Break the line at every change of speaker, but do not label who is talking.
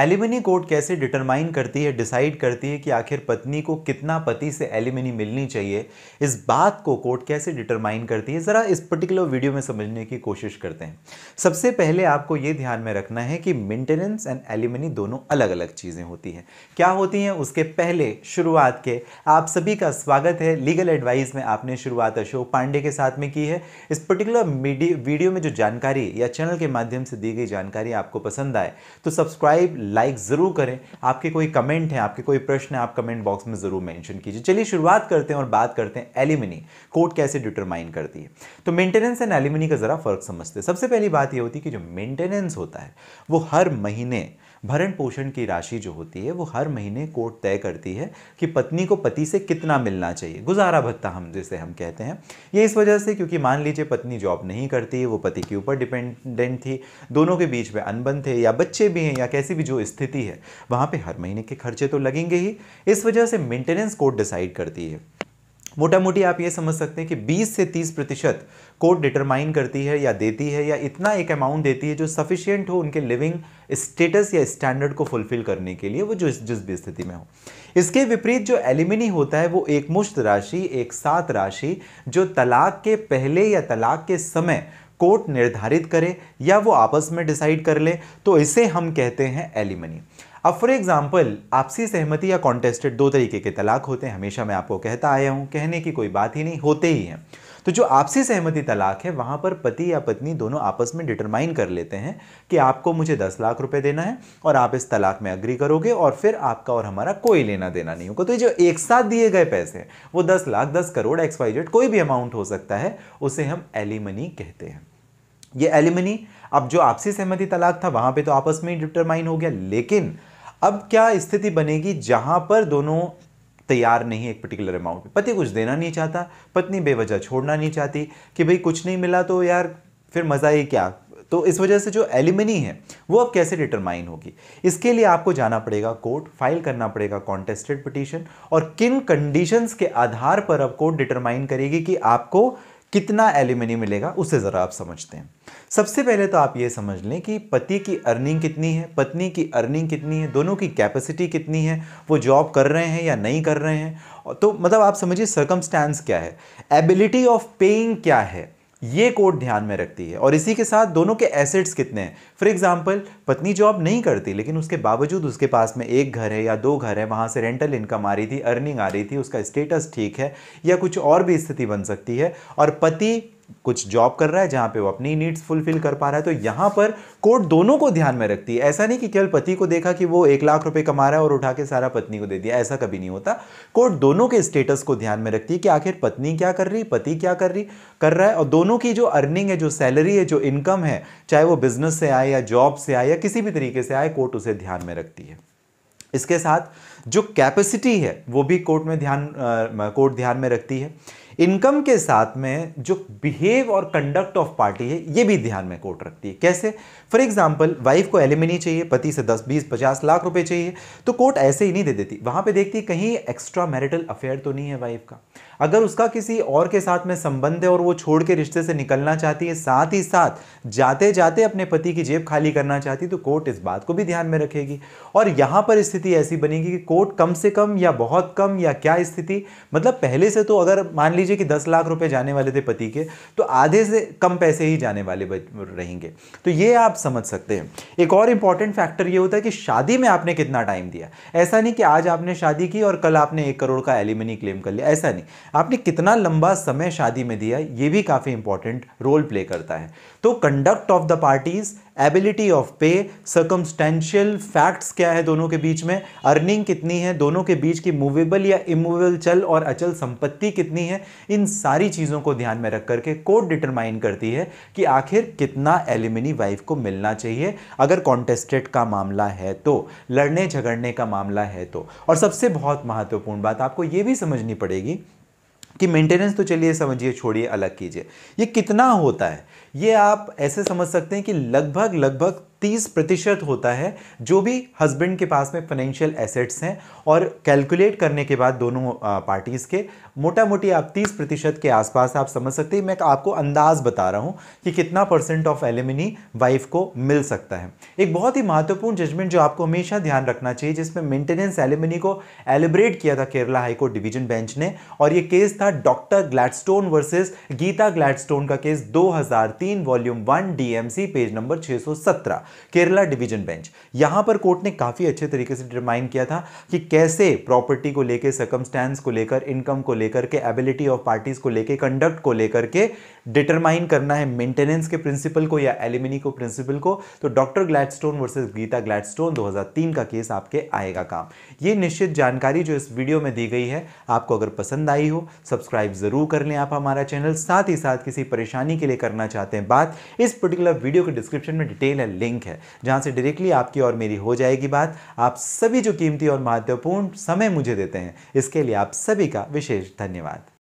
alumni court कैसे determine करती है डिसाइड करती है कि आखिर पत्नी को कितना पति से एलिमिनी मिलनी चाहिए इस बात को कोर्ट कैसे डिटरमाइन करती है ज़रा इस पर्टिकुलर वीडियो में समझने की कोशिश करते हैं सबसे पहले आपको ये ध्यान में रखना है कि मेंटेनेंस एंड एलिमिनी दोनों अलग अलग चीज़ें होती हैं क्या होती हैं उसके पहले शुरुआत के आप सभी का स्वागत है लीगल एडवाइस में आपने शुरुआत अशोक पांडे के साथ में की है इस पर्टिकुलर वीडियो में जो जानकारी या चैनल के माध्यम से दी गई जानकारी आपको पसंद आए तो सब्सक्राइब लाइक ज़रूर करें आपके कोई कमेंट है आपके कोई प्रश्न है आप कमेंट बॉक्स में ज़रूर मेंशन कीजिए चलिए शुरुआत करते हैं और बात करते हैं एलिमिनी कोर्ट कैसे डिटरमाइन करती है तो मेंटेनेंस एंड एलिमिनी का ज़रा फ़र्क समझते हैं सबसे पहली बात यह होती है कि जो मेंटेनेंस होता है वो हर महीने भरण पोषण की राशि जो होती है वो हर महीने कोर्ट तय करती है कि पत्नी को पति से कितना मिलना चाहिए गुजारा भत्ता हम जिसे हम कहते हैं ये इस वजह से क्योंकि मान लीजिए पत्नी जॉब नहीं करती वो पति के ऊपर डिपेंडेंट थी दोनों के बीच में अनबन थे या बच्चे भी हैं या कैसी भी जो स्थिति है वहाँ पे हर महीने के खर्चे तो लगेंगे ही इस वजह से मेंटेनेंस कोड डिसाइड करती है मोटा मोटी आप ये समझ सकते हैं कि 20 से 30 प्रतिशत कोर्ट डिटरमाइन करती है या देती है या इतना एक अमाउंट देती है जो सफिशियंट हो उनके लिविंग स्टेटस या स्टैंडर्ड को फुलफिल करने के लिए वो जो जिस भी स्थिति में हो इसके विपरीत जो एलिमिनी होता है वो एकमुश्त राशि एक साथ राशि जो तलाक के पहले या तलाक के समय कोर्ट निर्धारित करे या वो आपस में डिसाइड कर ले तो इसे हम कहते हैं एलिमनी अब फॉर एग्जाम्पल आपसी सहमति या कॉन्टेस्टेड दो तरीके के तलाक होते हैं हमेशा मैं आपको कहता आया हूँ कहने की कोई बात ही नहीं होते ही हैं तो जो आपसी सहमति तलाक है वहाँ पर पति या पत्नी दोनों आपस में डिटरमाइन कर लेते हैं कि आपको मुझे दस लाख रुपए देना है और आप इस तलाक में अग्री करोगे और फिर आपका और हमारा कोई लेना देना नहीं होगा तो ये जो एक साथ दिए गए पैसे हैं वो दस लाख दस करोड़ एक्स कोई भी अमाउंट हो सकता है उसे हम एलिमनी कहते हैं ये एलिमनी अब जो आपसी सहमति तलाक था वहां पे तो आपस में ही डिटरमाइन हो गया लेकिन अब क्या स्थिति बनेगी जहां पर दोनों तैयार नहीं एक पर्टिकुलर अमाउंट में पति कुछ देना नहीं चाहता पत्नी बेवजह छोड़ना नहीं चाहती कि भाई कुछ नहीं मिला तो यार फिर मज़ा ही क्या तो इस वजह से जो एलिमनी है वो अब कैसे डिटरमाइन होगी इसके लिए आपको जाना पड़ेगा कोर्ट फाइल करना पड़ेगा कॉन्टेस्टेड पिटीशन और किन कंडीशंस के आधार पर अब कोर्ट डिटरमाइन करेगी कि आपको कितना एल्यूमिनी मिलेगा उसे ज़रा आप समझते हैं सबसे पहले तो आप ये समझ लें कि पति की अर्निंग कितनी है पत्नी की अर्निंग कितनी है दोनों की कैपेसिटी कितनी है वो जॉब कर रहे हैं या नहीं कर रहे हैं तो मतलब आप समझिए सर्कमस्टैंस क्या है एबिलिटी ऑफ पेइंग क्या है ये कोड ध्यान में रखती है और इसी के साथ दोनों के एसेट्स कितने हैं फॉर एग्जाम्पल पत्नी जॉब नहीं करती लेकिन उसके बावजूद उसके पास में एक घर है या दो घर है वहाँ से रेंटल इनकम आ रही थी अर्निंग आ रही थी उसका स्टेटस ठीक है या कुछ और भी स्थिति बन सकती है और पति कुछ जॉब कर रहा है जहां पे वो अपनी नीड्स फुलफिल कर पा रहा है तो यहां पर कोर्ट दोनों को ध्यान में रखती है ऐसा नहीं कि केवल पति को देखा कि वो एक लाख रुपए कमा रहा है और उठा के सारा पत्नी को दे दिया ऐसा कभी नहीं होता कोर्ट दोनों के स्टेटस को ध्यान में रखती है कि आखिर पत्नी क्या कर रही पति क्या कर रही कर रहा है और दोनों की जो अर्निंग है जो सैलरी है जो इनकम है चाहे वो बिजनेस से आए या जॉब से आए या किसी भी तरीके से आए कोर्ट उसे ध्यान में रखती है इसके साथ जो कैपेसिटी है वो भी कोर्ट में ध्यान कोर्ट ध्यान में रखती है इनकम के साथ में जो बिहेव और कंडक्ट ऑफ पार्टी है ये भी ध्यान में कोट रखती है कैसे फॉर एग्जाम्पल वाइफ को एलिमिनी चाहिए पति से दस बीस पचास लाख रुपए चाहिए तो कोर्ट ऐसे ही नहीं दे देती वहां पर देखती कहीं एक्स्ट्रा मैरिटल अफेयर तो नहीं है वाइफ का अगर उसका किसी और के साथ में संबंध है और वो छोड़ के रिश्ते से निकलना चाहती है साथ ही साथ जाते जाते अपने पति की जेब खाली करना चाहती तो कोर्ट इस बात को भी ध्यान में रखेगी और यहाँ पर स्थिति ऐसी बनेगी कि कोर्ट कम से कम या बहुत कम या क्या स्थिति मतलब पहले से तो अगर मान लीजिए कि दस लाख रुपये जाने वाले थे पति के तो आधे से कम पैसे ही जाने वाले रहेंगे तो ये आप समझ सकते हैं एक और इंपॉर्टेंट फैक्टर ये होता है कि शादी में आपने कितना टाइम दिया ऐसा नहीं कि आज आपने शादी की और कल आपने एक करोड़ का एलिमनी क्लेम कर लिया ऐसा नहीं आपने कितना लंबा समय शादी में दिया ये भी काफ़ी इंपॉर्टेंट रोल प्ले करता है तो conduct of the parties ability of pay circumstantial facts क्या है दोनों के बीच में अर्निंग कितनी है दोनों के बीच की मूवेबल या इमूवेबल चल और अचल संपत्ति कितनी है इन सारी चीज़ों को ध्यान में रख करके कोर्ट डिटरमाइन करती है कि आखिर कितना एलिमिनी वाइफ को मिलना चाहिए अगर कॉन्टेस्टेड का मामला है तो लड़ने झगड़ने का मामला है तो और सबसे बहुत महत्वपूर्ण बात आपको ये भी समझनी पड़ेगी कि मेंटेनेंस तो चलिए समझिए छोड़िए अलग कीजिए ये कितना होता है ये आप ऐसे समझ सकते हैं कि लगभग लगभग तीस प्रतिशत होता है जो भी हस्बैंड के पास में फाइनेंशियल एसेट्स हैं और कैलकुलेट करने के बाद दोनों पार्टीज़ के मोटा मोटी आप तीस प्रतिशत के आसपास आप समझ सकते हैं मैं आपको अंदाज बता रहा हूँ कि कितना परसेंट ऑफ एलिमिनी वाइफ को मिल सकता है एक बहुत ही महत्वपूर्ण जजमेंट जो आपको हमेशा ध्यान रखना चाहिए जिसमें मेंटेनेंस एलिमिनी को एलिब्रेट किया था केरला हाईकोर्ट डिवीजन बेंच ने और ये केस था doctor Gladstone versus Geeta Gladstone का केस दो volume one D page number 617 Kerala division bench यहां पर कोर्ट ने काफ़ी अच्छे तरीके से डिटरमाइन किया था कि कैसे प्रॉपर्टी को लेकर सकमस्टैंस को लेकर इनकम को लेकर के एबिलिटी ऑफ पार्टीज को लेकर कंडक्ट को लेकर के डिटरमाइन करना है मेंटेनेंस के प्रिंसिपल को या एलिमिनी को प्रिंसिपल को तो doctor Gladstone versus Geeta Gladstone 2003 का केस आपके आएगा काम ये निश्चित जानकारी जो इस वीडियो में दी गई है आपको अगर पसंद आई हो सब्सक्राइब जरूर कर लें आप हमारा चैनल साथ ही साथ किसी परेशानी के लिए करना चाहते हैं बात इस पर्टिकुलर वीडियो के डिस्क्रिप्शन में डिटेल है लिंक लिंक है जहाँ से डायरेक्टली आपकी और मेरी हो जाएगी बात आप सभी जो कीमती और महत्वपूर्ण समय मुझे देते हैं इसके लिए आप सभी का विशेष धन्यवाद